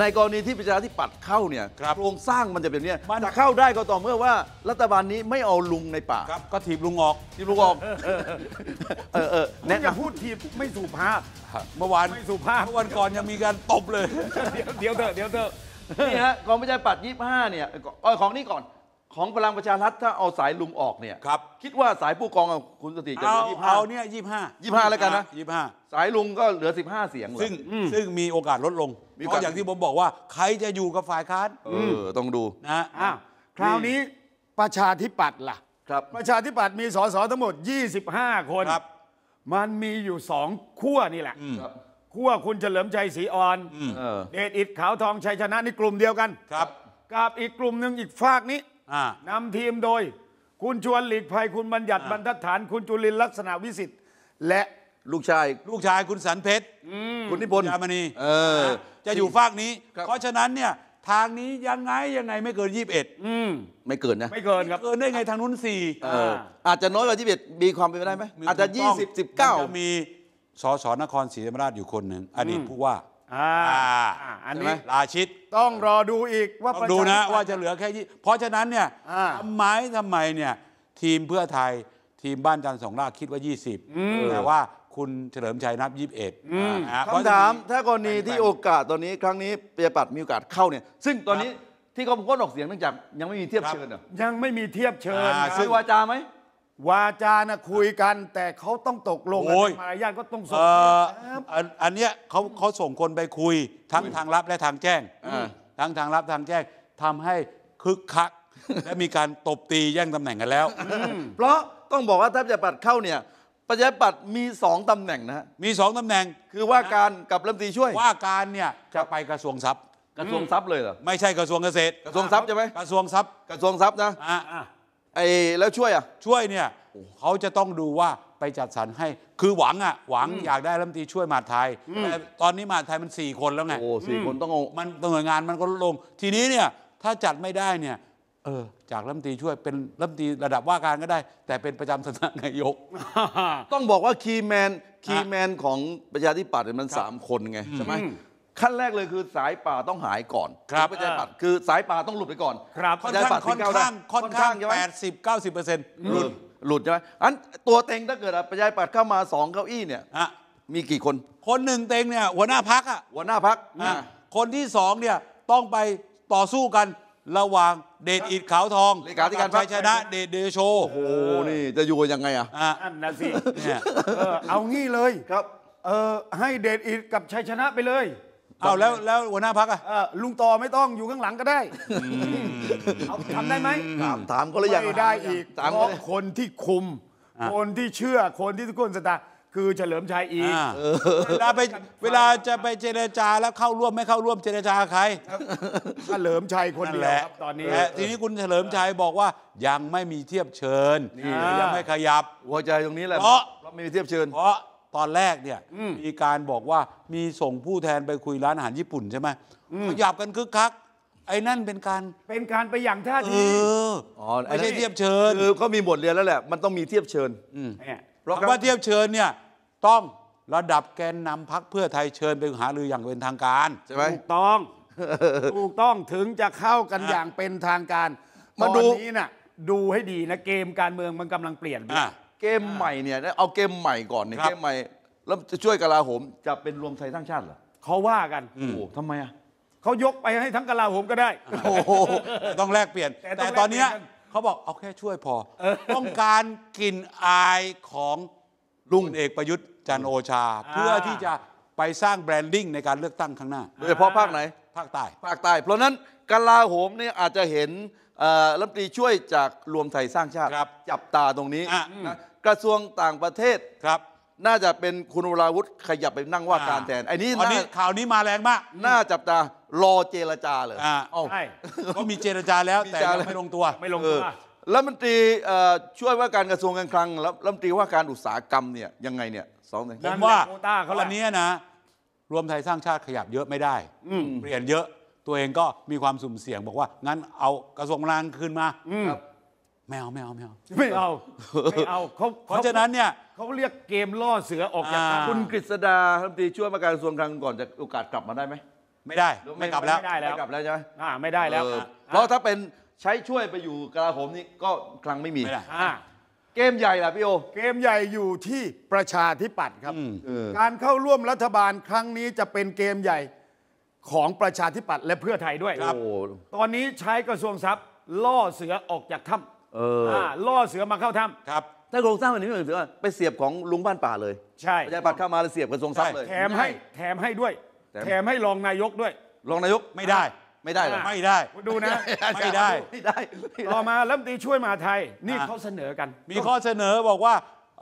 ในกรณีที่ประชาธิปัตย์เข้าเนี่ยโครงสร้างมันจะเป็นเนี่ยจะเข้าได้ก็ต่อเมื่อว่า รัฐบาลนี้ไม่เอาลุงในป่าก็ถีบลุงออกถีบลุงออกเออเออเแนี่นยพูดทีไม่สุภาพเมื่อวานไม่สุภาพเมื่อวันก่อนยังมีการตบเลย เดี๋ยวเดี๋ยวเถอะเดี๋ยวเถอะนี่ฮะกองประชาธิปัตย์ยี่ห้าเนี่ยเอ้ยของนี่ก่อนของพลังประชารัฐถ้าเอาสายลุงออกเนี่ยครับคิดว่าสายผู้กองคุณสติจะเหลือยี่ห้าเอาเนี่ยยี่ห้ายี่ห้าแล้วกันนะยี่ห้าสายลุงก็เหลือสิบห้าเสียงซึ่งซึ่งมีโอกาสลดลงเพราะอย่างที่ผมบอกว่า ใครจะอยู่กับฝ่ายค้านเออ ต้องดูนะคราวนี้ประชาธิปัตย์ล่ะ ครับ ประชาธิปัตย์มีสสทั้งหมด 25 คนครับ มันมีอยู่สองขั้วนี่แหละขั้วคุณเฉลิมชัยศรีอ่อนเดชอิดขาวทองชัยชนะนี่กลุ่มเดียวกันครับกับอีกกลุ่มหนึ่งอีกฝากนี้นำทีมโดยคุณชวนหลีกภัย คุณบัญญัติบรรทัดฐาน คุณจุลินลักษณะวิสิทธิ์ และลูกชายลูกชายคุณสันเพชรคุณนิพนธ์ยามณีเออ จะอยู่ฝากนี้ เพราะฉะนั้นเนี่ยทางนี้ยังไงยังไงไม่เกิน21อืมไม่เกินนะ ไม่เกินครับเกินได้ไงทางนู้นสี่อาจจะน้อยกว่า 21มีความเป็นไปได้ไหม อาจจะ20 19มีสสนครศรีธรรมราชอยู่คนหนึ่งอดีตผู้ว่าอาันนี้ชราชิตต้องรอดูอีกว่าดูนะว่าจะเหลือแค่ที่เพราะฉะนั้นเนี่ยทำไมทำไมเนี่ยทีมเพื่อไทยทีมบ้านจันทร์สองรากคิดว่า 20 แต่ว่าคุณเฉลิมชัยนับ 21่สิบเอ็ดคำถามถ้ากรณีที่โอกาสตอนนี้ครั้งนี้ประชาธิปัตย์มีโอกาสเข้าเนี่ยซึ่งตอนนี้ที่เขาพูดออกเสียงเนื่องจากยังไม่มีเทียบเชิญเหรอยังไม่มีเทียบเชิญ่ซื่อวาจาไหมวาจานะคุยกันแต่เขาต้องตกลงอ้ยมารยาทก็ต้องส่งออัอันนเนี้ยเขาเขาส่งคนไปคุยทั้งทางลับและทางแจ้งทั้งทางลับทางแจ้งทำให้คึกคักและมีการตบตีแย่งตำแหน่งกันแล้วเพราะต้องบอกว่าถ้าประาธิปัตเข้าเนี่ยประชาธิปัตมีสองตำแหน่งนะมีสองตำแหน่งคือว่าการกับรัฐมนตรีช่วย ว่าการเนี่ยจะไปกระทรวงทรัพย์ กระทรวงทรัพย์เลยเหรอไม่ใช่กระทรวงเกษตรกระทรวงทรัพย์ใช่ไหมกระทรวงทรัพย์กระทรวงทรัพย์นะอ่ะไอ้แล้วช่วยอ่ะช่วยเนี่ยเขาจะต้องดูว่าไปจัดสรรให้ คือหวังอ่ะหวังอยากได้รัฐมนตรีช่วยมาดไทยแต่ตอนนี้มาดไทยมัน 4 คนแล้วไงโอ้สี่คนต้องมันหน่วยงานมันก็ลดลงทีนี้เนี่ยถ้าจัดไม่ได้เนี่ยเออจากรัฐมนตรีช่วยเป็นรัฐมนตรีระดับว่าการก็ได้ แต่เป็นประจำสำนักนายก ต้องบอกว่าคีย์แมนคีย์แมนของประชาธิปัตย์ันสามัน3 คนไงใช่ไหมขั้นแรกเลยคือสายป่าต้องหายก่อนครับประชาธิปัตย์คือสายป่าต้องหลุดไปก่อน ครับค่อปัตย์ค่อนข้างค่อนข้างแปดสิบเก้าสิบเปอร์เซ็นต์หลุด หลุดใช่ไหมอันตัวเต็งถ้าเกิดประชาธิปัตย์เข้ามาสองเก้าอี้เนี่ยมีกี่คน คนหนึ่งเต็งเนี่ยหัวหน้าพักอ่ะหัวหน้าพัก คนที่สองเนี่ยต้องไปต่อสู้กันระหว่างเดชอิดขาวทองเลขาธิการชัยชนะเดชเดโช โอ้โห นี่จะอยู่ยังไงอ่ะอันนันสิเอางี้เลย ครับ เออให้เดชอิดกับชัยชนะไปเลยเอา แล้วแล้วหัวหน้าพักอ่ะลุงต่อไม่ต้องอยู่ข้างหลังก็ได้ทำได้ไหมถามถามก็เลยยังไม่ได้อีกถามเพราะคนที่คุม คนที่เชื่อคนที่ทุกคนสตาคือเฉลิมชัยอีกเวลาไปเวลาจะไปเจรจาแล้วเข้าร่วมไม่เข้าร่วมเจรจาใครเฉลิมชัยคนเดียวครัตอนนี้ทีนี้คุณเฉลิมชัยบอกว่ายังไม่มีเทียบเชิญ ยังไม่ขยับ หัวใจตรงนี้แหละเพราะไม่มีเทียบเชิญเพราะตอนแรกเนี่ยมีการบอกว่ามีส่งผู้แทนไปคุยร้านอาหารญี่ปุ่นใช่ไหมขยับกันคึกคักไอ้นั่นเป็นการเป็นการไปอย่างท่าทีไม่ใช่เทียบเชิญคือเขามีบทเรียนแล้วแหละมันต้องมีเทียบเชิญเนี่เพราะว่าเทียบเชิญเนี่ยต้องระดับแกนนำพักเพื่อไทยเชิญไปหารืออย่างเป็นทางการใช่ไหมถูกต้องถูกต้องถึงจะเข้ากันอย่างเป็นทางการ มาดูตอนนี้น่ะดูให้ดีนะ เกมการเมืองมันกำลังเปลี่ยนไปเกมใหม่เนี่ยเอาเกมใหม่ก่อนเนี่ยเกมใหม่ แล้วจะช่วยกลาโหมจะเป็นรวมไทยสร้างชาติเหรอเขาว่ากันโอ้โหทำไมอ่ะเขายกไปให้ทั้งกลาโหมก็ได้โอ้โหต้องแลกเปลี่ยน แต่ตอนเนี้ยเขาบอกเอาแค่ช่วยพอต้องการกลิ่นอายของลุงเอกประยุทธ์จันโอชา เพื่อที่จะไปสร้างแบรนดิ้งในการเลือกตั้งข้างหน้า โดยเฉพาะภาคไหนภาคใต้ภาคใต้เพราะนั้นกลาโหมเนี่ยอาจจะเห็นรัฐมนตรีช่วยจากรวมไทยสร้างชาติ จับตาตรงนี้นะกระทรวงต่างประเทศครับ น่าจะเป็นคุณวราวุฒิขยับไปนั่งว่าการแทนไอ้นี่อนนนี้ข่าวนี้มาแรงมาก น่าจับตารอเจรจาเลยเาใช่ก็มีเจรจาแล้วแต่ไม่ลงตัวไม่ลงตัวรัฐมนตรีช่วยว่าการกระทรวงการคลังรัฐมนตรีว่าการอุตสาหกรรมเนี่ยยังไงเนี่ยสองเนึ่งผมว่าโคต้าเขาละวันนี้นะรวมไทยสร้างชาติขยับเยอะไม่ได้เปลี่ยนเยอะตัวเองก็มีความสุ่มเสี่ยงบอกว่างั้นเอากระทรวงพลังคืนมาไม่เอาไม่เอา ไม่เอา ไม่เอาไม่เอาเขาเพราะฉะนั้นเนี่ยเขาเรียกเกมล่อเสือออกจากคุณกฤษดาท่านตีช่วยมาการกระทรวงคลงก่อนจะโอกาสกลับมาได้ไหมไม่ได้ไม่กลับแล้วไม่ได้แล้วกลับแล้วใช่ไหมอ่าไม่ได้แล้ว เพราะถ้าเป็นใช้ช่วยไปอยู่กลาโหมนี่ก็ครั้งไม่มีไม่ได้เกมใหญ่ล่ะพี่โอ เกมใหญ่อยู่ที่ประชาธิปัตย์ครับการเข้าร่วมรัฐบาลครั้งนี้จะเป็นเกมใหญ่ของประชาธิปัตย์และเพื่อไทยด้วยครับตอนนี้ใช้กระทรวงทรัพย์ล่อเสือออกจากถ้ำเออล่อเสือมาเข้าถ้ำครับถ้าโครงสร้างแบบนี้ไม่เหมือนเสือไปเสียบของลุงบ้านป่าเลยใช่ประชาธิปัตย์เข้ามาแล้วเสียบกระทรวงทรัพย์เลยแถมให้แถมให้ด้วยแถมให้รองนายกด้วยรองนายกไม่ได้ไม่ได้หรอไม่ได้ดูนะไม่ได้ไม่ได้ต่อมารั่มตีช่วยมาไทย นี่เขาเสนอกันมีข้อเสนอบอกว่า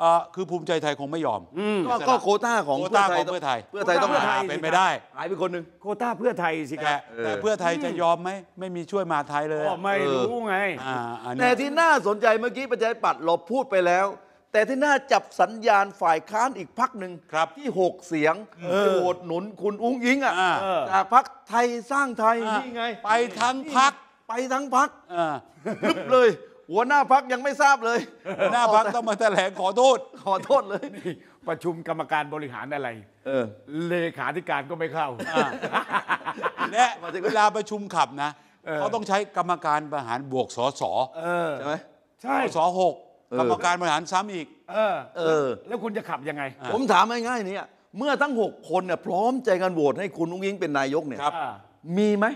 อคือภูมิใจไทยคงไม่ยอม ก็โคต้าของโคต้าของเพื่อไทย เพื่อไทยต้องหาเป็นไปได้ หายไปคนหนึ่งโคต้าเพื่อไทยสิคแ่รับแต่ เพื่อไทยจะยอมไหมไม่มีช่วยมาไทยเลยก็ไม่รู้ ไงแต่ที่น่าสนใจเมื่อกี้ประชาธิปัตย์เราพูดไปแล้ว แต่ที่น่าจับสัญญาณฝ่ายค้านอีกพักหนึ่งที่หกเสียงโหวตหนุนคุณอุ้งอิงอ่ะจากพักไทยสร้างไทยนี่ไงไปทั้งพักไปทั้งพักอ่ารึบเลยหัวหน้าพักยังไม่ทราบเลยหัวหน้าพักต้องมาแถลงขอโทษ ขอโทษเลยประชุมกรรมการบริหารอะไร เออเลขาธิการก็ไม่เข้าและเวลาประชุมขับนะเขาต้องใช้กรรมการบริหารบวกสสอใช่ไหมใช่สหกอกรรมการบริหารซ้ำอีก เออ เออ แล้วคุณจะขับยังไง ผมถามง่ายๆเนี่ย เมื่อทั้ง6คนเนี่ยพร้อมใจกันโหวตให้คุณอุ้งยิงเป็นนายกเนี่ยครับ มีไหม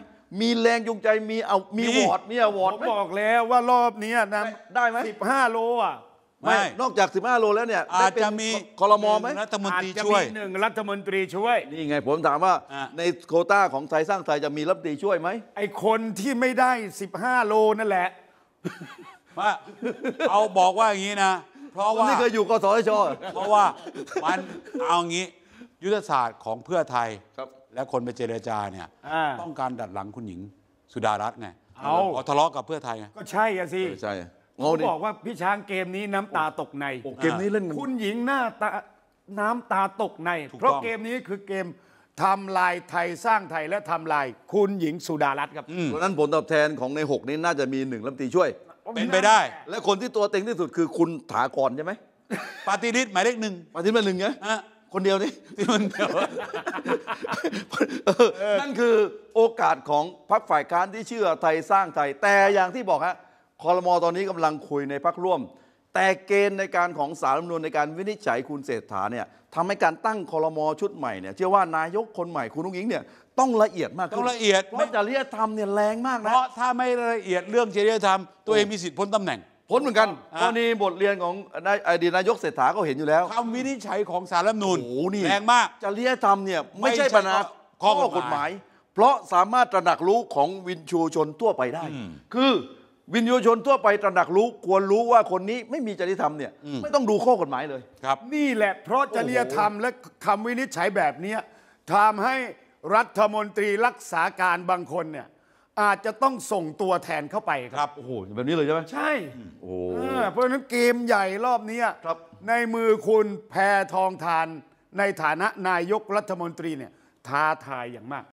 มีแรงจูงใจมีเอามีวอดมีวอดผมบอกแล้วว่ารอบนี้นะได้ไหมสิบห้าโลอ่ะไม่นอกจาก 15 โลแล้วเนี่ยอาจจะมีคอรมอไหมรัฐมนอาตจรีจะช่วยมีหนึ่งรัฐมนตรีช่วย นี่ไงผมถามว่า ในโคต้าของไทยสร้างไทยจะมีรัฐมนตรีช่วยไหมไอคนที่ไม่ได้ 15 โลนั่นแหละมาเอาบอกว่าอย่างนี้นะเพราะว่านี่เคยอยู่กสทชเพราะว่ามันเอางี้ ยุทธศาสตร์ของเพื่อไทยครับแล้วคนไปเจรจาเนี่ยต้องการดัดหลังคุณหญิงสุดารัตน์ไงเอาทะเลาะกับเพื่อไทยไงก็ใช่อะสิใช่ผมบอกว่า พี่ช้างเกมนี้น้ำตาตกในเกมนี้เล่นคุณหญิงหน้าตาน้ำตาตกในกเพราะเกมนี้คือเกมทำลายไทยสร้างไทยและทำลายคุณหญิงสุดารัตน์ครับเพราะนั้นผลตอบแทนของใน 6นี้น่าจะมีหนึ่งลำตีช่วยเป็นไปได้ และคนที่ตัวเต็งที่สุดคือคุณถากรใช่ไหมปาริตีิหมายเลขหนึ่งราษีหมาหนึ่งไง่คนเดียวนี่มันเดียวนั่นคือโอกาสของพรรคฝ่ายค้านที่เชื่อไทยสร้างไทย แต่อย่างที่บอกฮะคอรมอตอนนี้กำลังคุยในพักร่วม แต่เกณฑ์ในการของสารรัฐมนูลในการวินิจฉัยคุณเศรษฐาเนี่ยทำให้การตั้งคอรมอชุดใหม่เนี่ยเชื่อว่านายกคนใหม่คุณนุ้งอิงเนี่ยต้องละเอียดมากต้องละเอียดเพราะจริยธรรมเนี่ยแรงมากนะเพราะถ้าไม่ละเอียดเรื่องจริยธรรมตัวเองมีสิทธิ์พ้นตำแหน่งพ้นเหมือนกันกรณีบทเรียนของอดีตนายกเศรษฐาก็เห็นอยู่แล้วคำวินิจฉัยของสารรัฐมนูลแรงมากจริยธรรมเนี่ยไม่ใช่ปัญหาข้อกฎหมาย เพราะสามารถตระหนักรู้ของวินชูชนทั่วไปได้ คือวินยูชนทั่วไปตระหนักรู้ควรรู้ว่าคนนี้ไม่มีจริยธรรมเนี่ยไม่ต้องดูข้อกฎหมายเลยครับนี่แหละเพราะจริยธรรมและคำวินิจฉัยแบบนี้ทำให้รัฐมนตรีรักษาการบางคนเนี่ยอาจจะต้องส่งตัวแทนเข้าไปครับรบโอ้โห แบบนี้เลยใช่ไหมใช่โอ้โหเพราะฉะนั้นเกมใหญ่รอบนี้ครับ ในมือคุณแพทองทานในฐานะนายกรัฐมนตรีเนี่ยท้าทายอย่างมาก